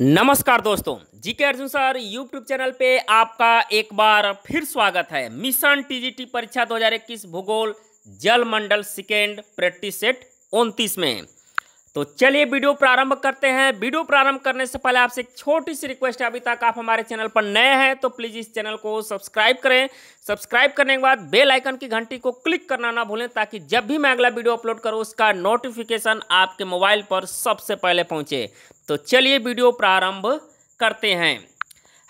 नमस्कार दोस्तों GK Arjun sir YouTube channel पे आपका एक बार फिर स्वागत है मिशन टीजीटी परीक्षा 2021 भूगोल जल मंडल सेकेंड प्रैक्टिस सेट उनतीस में तो चलिए वीडियो प्रारंभ करते हैं वीडियो प्रारंभ करने से पहले आपसे एक छोटी सी रिक्वेस्ट है अभी तक आप हमारे चैनल पर नए हैं तो प्लीज़ इस चैनल को सब्सक्राइब करें सब्सक्राइब करने के बाद बेल आइकन की घंटी को क्लिक करना ना भूलें ताकि जब भी मैं अगला वीडियो अपलोड करूँ उसका नोटिफिकेशन आपके मोबाइल पर सबसे पहले पहुँचे तो चलिए वीडियो प्रारंभ करते हैं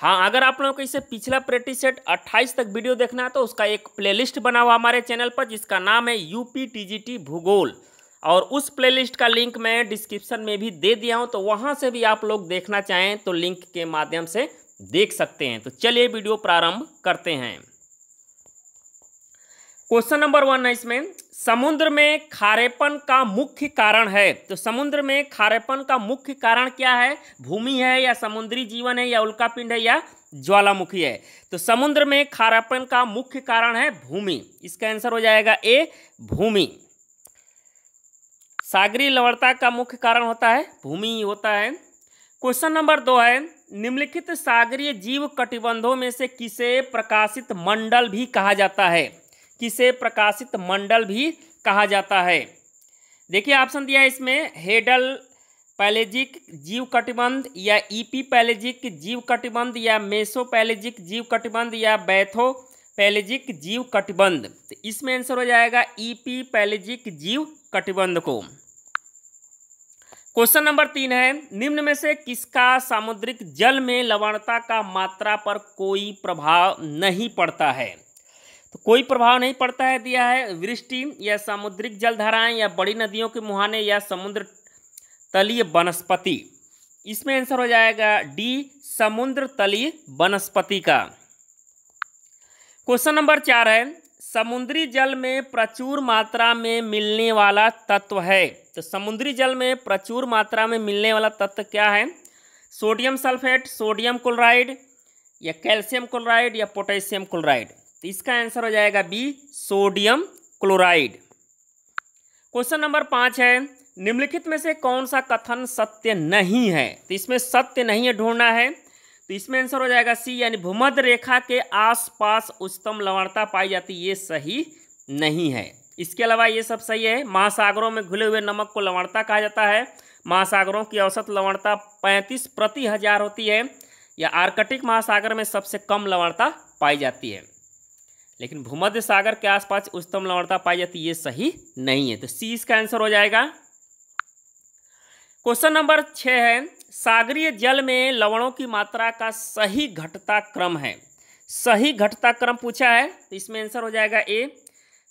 हाँ अगर आप लोगों को इसे पिछला प्रैक्टिस सेट 28 तक वीडियो देखना है तो उसका एक प्लेलिस्ट बना हुआ हमारे चैनल पर जिसका नाम है यूपी टीजीटी भूगोल और उस प्लेलिस्ट का लिंक मैं डिस्क्रिप्शन में भी दे दिया हूँ तो वहाँ से भी आप लोग देखना चाहें तो लिंक के माध्यम से देख सकते हैं तो चलिए वीडियो प्रारंभ करते हैं क्वेश्चन नंबर वन है इसमें समुद्र में खारेपन का मुख्य कारण है तो समुद्र में खारेपन का मुख्य कारण क्या है भूमि है या समुद्री जीवन है या उल्का पिंड है या ज्वालामुखी है तो समुद्र में खारेपन का मुख्य कारण है भूमि इसका आंसर हो जाएगा ए भूमि सागरी लवणता का मुख्य कारण होता है भूमि होता है क्वेश्चन नंबर दो है निम्नलिखित सागरीय जीव कटिबंधों में से किसे प्रकाशित मंडल भी कहा जाता है किसे प्रकाशित मंडल भी कहा जाता है देखिए ऑप्शन दिया है इसमें हेडल पैलेजिक जीव कटिबंध या ईपी पैलेजिक जीव कटिबंध या मेसो पैलेजिक जीव कटिबंध या बैथो पैलेजिक जीव कटिबंध तो इसमें आंसर हो जाएगा ईपी पैलेजिक जीव कटिबंध को क्वेश्चन नंबर तीन है निम्न में से किसका सामुद्रिक जल में लवणता का मात्रा पर कोई प्रभाव नहीं पड़ता है तो कोई प्रभाव नहीं पड़ता है दिया है वृष्टि या सामुद्रिक जलधाराएं या बड़ी नदियों के मुहाने या समुद्र तलीय वनस्पति इसमें आंसर हो जाएगा डी समुद्र तलीय वनस्पति का क्वेश्चन नंबर चार है समुद्री जल में प्रचुर मात्रा में मिलने वाला तत्व है तो समुद्री जल में प्रचुर मात्रा में मिलने वाला तत्व क्या है सोडियम सल्फेट सोडियम क्लोराइड या कैल्शियम क्लोराइड या पोटेशियम क्लोराइड तो इसका आंसर हो जाएगा B sodium chloride question number पाँच है निम्नलिखित में से कौन सा कथन सत्य नहीं है तो इसमें सत्य नहीं है ढूंढना है तो इसमें आंसर हो जाएगा सी यानी भूमध्य रेखा के आसपास उच्चतम लवणता पाई जाती ये सही नहीं है इसके अलावा ये सब सही है महासागरों में घुले हुए नमक को लवणता कहा जाता है महासागरों की औसत लवणता पैंतीस प्रति हजार होती है या आर्कटिक महासागर में सबसे कम लवणता पाई जाती है लेकिन भूमध्य सागर के आसपास उच्चतम लवणता पाई जाती है ये सही नहीं है तो सी इसका आंसर हो जाएगा क्वेश्चन नंबर छः है सागरीय जल में लवणों की मात्रा का सही घटता क्रम है सही घटता क्रम पूछा है तो इसमें आंसर हो जाएगा ए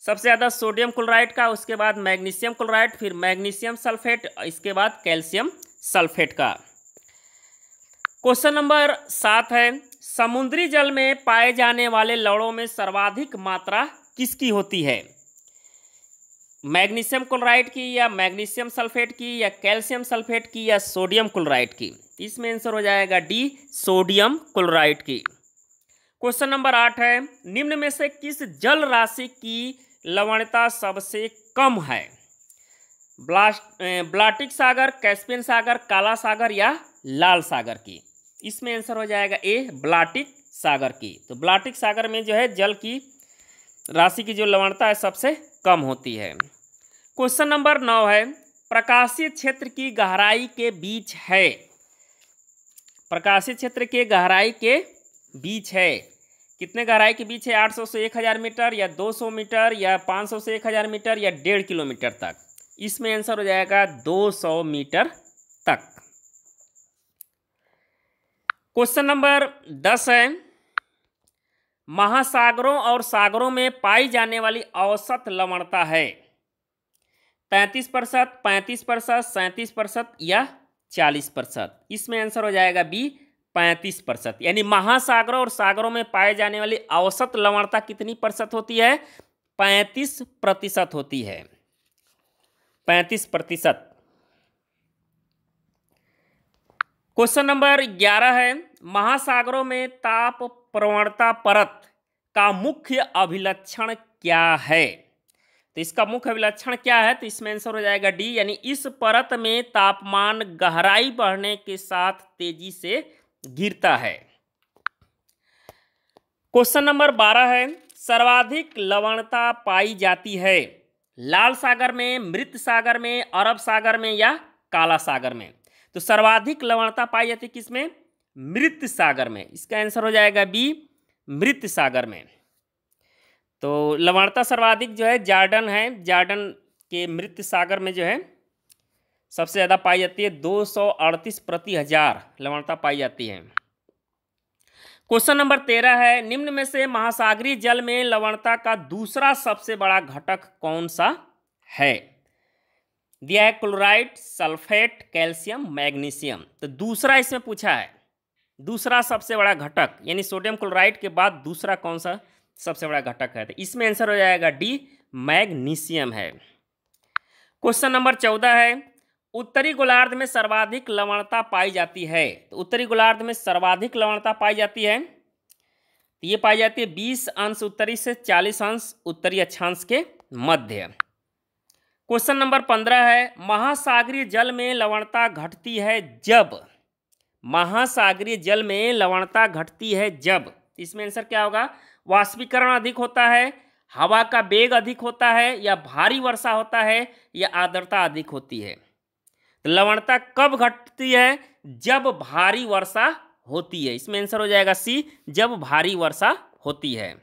सबसे ज़्यादा सोडियम क्लोराइड का उसके बाद मैग्नीशियम क्लोराइड फिर मैग्नीशियम सल्फेट इसके बाद कैल्शियम सल्फेट का क्वेश्चन नंबर सात है समुद्री जल में पाए जाने वाले लवणों में सर्वाधिक मात्रा किसकी होती है मैग्नीशियम क्लोराइड की या मैग्नीशियम सल्फेट की या कैल्शियम सल्फेट की या सोडियम क्लोराइड की इसमें आंसर हो जाएगा डी सोडियम क्लोराइड की क्वेश्चन नंबर आठ है निम्न में से किस जल राशि की लवणता सबसे कम है ब्लास्ट ब्लाटिक सागर कैस्पियन सागर काला सागर या लाल सागर की इसमें आंसर हो जाएगा ए ब्लाटिक सागर की तो ब्लाटिक सागर में जो है जल की राशि की जो लवणता है सबसे कम होती है क्वेश्चन नंबर नौ है प्रकाशीय क्षेत्र की गहराई के बीच है प्रकाशीय क्षेत्र के गहराई के बीच है कितने गहराई के बीच है 800 से 1000 मीटर या 200 मीटर या 500 से 1000 मीटर या डेढ़ किलोमीटर तक इसमें आंसर हो जाएगा 200 मीटर तक क्वेश्चन नंबर दस है महासागरों और सागरों में पाई जाने वाली औसत लवणता है पैंतीस प्रतिशत पैंतीस प्रतिशत सैंतीस प्रतिशत या चालीस प्रतिशत इसमें आंसर हो जाएगा बी पैंतीस प्रतिशत यानी महासागरों और सागरों में पाए जाने वाली औसत लवणता कितनी प्रतिशत होती है पैंतीस प्रतिशत होती है पैंतीस प्रतिशत क्वेश्चन नंबर ग्यारह है महासागरों में ताप प्रवणता परत का मुख्य अभिलक्षण क्या है तो इसका मुख्य अभिलक्षण क्या है तो इसमें आंसर हो जाएगा डी यानी इस परत में तापमान गहराई बढ़ने के साथ तेजी से गिरता है क्वेश्चन नंबर बारह है सर्वाधिक लवणता पाई जाती है लाल सागर में मृत सागर में अरब सागर में या काला सागर में तो सर्वाधिक लवणता पाई जाती है किसमें मृत सागर में इसका आंसर हो जाएगा बी मृत सागर में तो लवणता सर्वाधिक जो है जार्डन है जार्डन के मृत सागर में जो है सबसे ज़्यादा पाई जाती है दो सौ अड़तीस प्रति हजार लवणता पाई जाती है क्वेश्चन नंबर तेरह है निम्न में से महासागरीय जल में लवणता का दूसरा सबसे बड़ा घटक कौन सा है दिया है क्लोराइड सल्फेट कैल्शियम मैग्नीशियम तो दूसरा इसमें पूछा है दूसरा सबसे बड़ा घटक यानी सोडियम क्लोराइड के बाद दूसरा कौन सा सबसे बड़ा घटक है तो इसमें आंसर हो जाएगा डी मैग्नीशियम है क्वेश्चन नंबर चौदह है उत्तरी गोलार्ध में सर्वाधिक लवणता पाई जाती है तो उत्तरी गोलार्ध में सर्वाधिक लवणता पाई जाती है तो ये पाई जाती है बीस अंश उत्तरी से चालीस अंश उत्तरी अक्षांश के मध्य क्वेश्चन नंबर पंद्रह है महासागरीय जल में लवणता घटती है जब महासागरीय जल में लवणता घटती है जब इसमें आंसर क्या होगा वाष्पीकरण अधिक होता है हवा का वेग अधिक होता है या भारी वर्षा होता है या आर्द्रता अधिक होती है तो लवणता कब घटती है जब भारी वर्षा होती है इसमें आंसर हो जाएगा सी जब भारी वर्षा होती है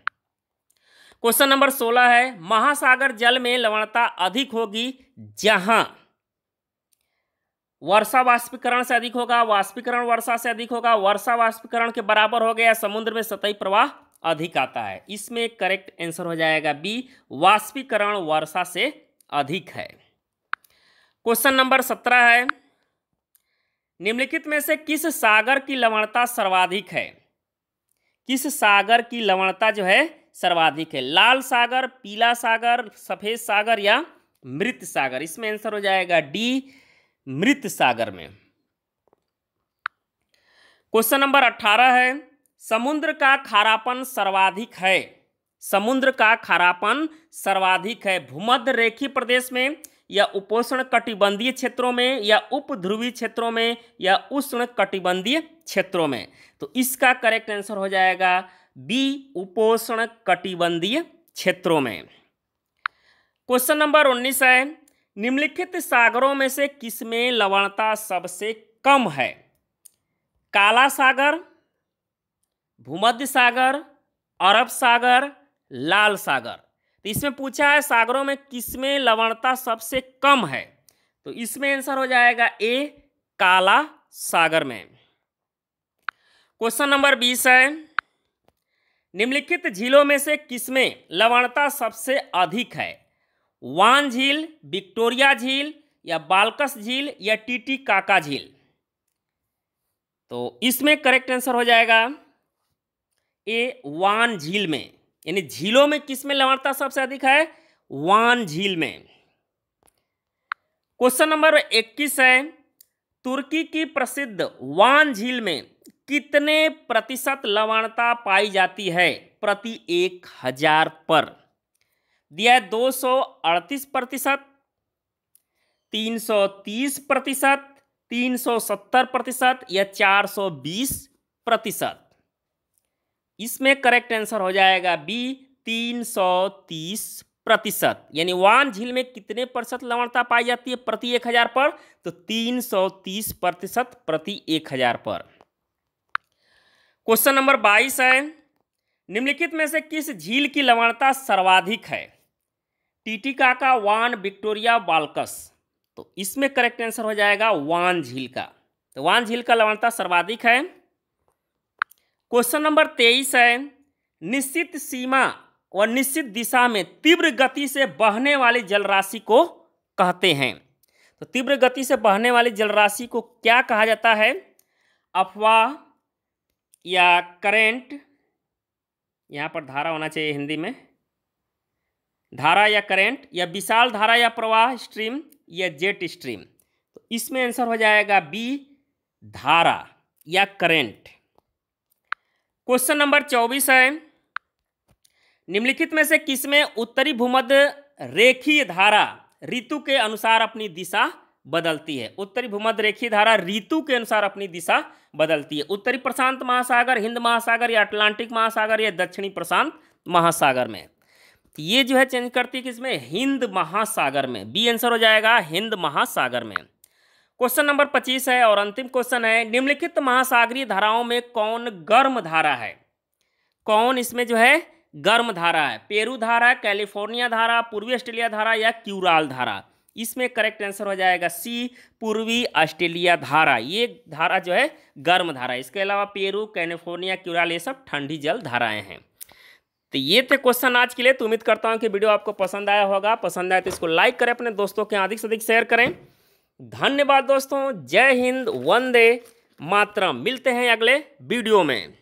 क्वेश्चन नंबर सोलह है महासागर जल में लवणता अधिक होगी जहां वर्षा वाष्पीकरण से अधिक होगा वाष्पीकरण वर्षा से अधिक होगा वर्षा वाष्पीकरण के बराबर हो गया समुद्र में सतही प्रवाह अधिक आता है इसमें करेक्ट आंसर हो जाएगा बी वाष्पीकरण वर्षा से अधिक है क्वेश्चन नंबर सत्रह है निम्नलिखित में से किस सागर की लवणता सर्वाधिक है किस सागर की लवणता जो है सर्वाधिक है लाल सागर पीला सागर सफ़ेद सागर या मृत सागर इसमें आंसर हो जाएगा डी मृत सागर में क्वेश्चन नंबर अठारह है समुद्र का खारापन सर्वाधिक है समुद्र का खारापन सर्वाधिक है भूमध्य रेखी प्रदेश में या उपोषण कटिबंधीय क्षेत्रों में या उप ध्रुवीय क्षेत्रों में या उष्ण कटिबंधीय क्षेत्रों में तो इसका करेक्ट आंसर हो जाएगा बी उपोषण कटिबंधीय क्षेत्रों में क्वेश्चन नंबर उन्नीस है निम्नलिखित सागरों में से किसमें लवणता सबसे कम है काला सागर भूमध्य सागर अरब सागर लाल सागर तो इसमें पूछा है सागरों में किसमें लवणता सबसे कम है तो इसमें आंसर हो जाएगा ए काला सागर में क्वेश्चन नंबर बीस है निम्नलिखित झीलों में से किसमें लवणता सबसे अधिक है वान झील विक्टोरिया झील या बालकस झील या टीटी काका झील तो इसमें करेक्ट आंसर हो जाएगा ए वान झील में यानी झीलों में किसमें लवणता सबसे अधिक है वान झील में क्वेश्चन नंबर 21 है तुर्की की प्रसिद्ध वान झील में कितने प्रतिशत लवणता पाई जाती है प्रति एक हजार पर दिया दो सौ अड़तीस प्रतिशत तीन सौ तीस प्रतिशत तीन सौ सत्तर प्रतिशत या चार सौ बीस प्रतिशत इसमें करेक्ट आंसर हो जाएगा बी तीन सौ तीस प्रतिशत यानी वान झील में कितने प्रतिशत लवणता पाई जाती है प्रति एक हजार पर तो तीन सौ तीस प्रतिशत प्रति एक हजार पर क्वेश्चन नंबर बाईस है निम्नलिखित में से किस झील की लवणता सर्वाधिक है का वान विक्टोरिया बालकस तो इसमें करेक्ट आंसर हो जाएगा वान झील का तो वान झील का लवणता सर्वाधिक है क्वेश्चन नंबर तेईस है निश्चित सीमा और निश्चित दिशा में तीव्र गति से बहने वाली जलराशि को कहते हैं तो तीव्र गति से बहने वाली जलराशि को क्या कहा जाता है अफवाह या करेंट यहाँ पर धारा होना चाहिए हिंदी में धारा या करेंट या विशाल धारा या प्रवाह स्ट्रीम या जेट स्ट्रीम तो इसमें आंसर हो जाएगा बी धारा या करेंट क्वेश्चन नंबर चौबीस है निम्नलिखित में से किसमें उत्तरी भूमध्य रेखीय धारा ऋतु के अनुसार अपनी दिशा बदलती है उत्तरी भूमध्य रेखीय धारा ऋतु के अनुसार अपनी दिशा बदलती है उत्तरी प्रशांत महासागर हिंद महासागर या अटलांटिक महासागर या दक्षिणी प्रशांत महासागर में ये जो है चेंज करती है किसमें हिंद महासागर में बी आंसर हो जाएगा हिंद महासागर में क्वेश्चन नंबर पच्चीस है और अंतिम क्वेश्चन है निम्नलिखित महासागरीय धाराओं में कौन गर्म धारा है कौन इसमें जो है गर्म धारा है पेरू धारा कैलिफोर्निया धारा पूर्वी ऑस्ट्रेलिया धारा या क्यूराल धारा इसमें करेक्ट आंसर हो जाएगा सी पूर्वी ऑस्ट्रेलिया धारा ये धारा जो है गर्म धारा इसके अलावा पेरू कैलिफोर्निया क्यूराल ये सब ठंडी जल धाराएं हैं तो ये थे क्वेश्चन आज के लिए तो उम्मीद करता हूँ कि वीडियो आपको पसंद आया होगा पसंद आया तो इसको लाइक करें अपने दोस्तों के अधिक से अधिक शेयर करें धन्यवाद दोस्तों जय हिंद वंदे मातरम मिलते हैं अगले वीडियो में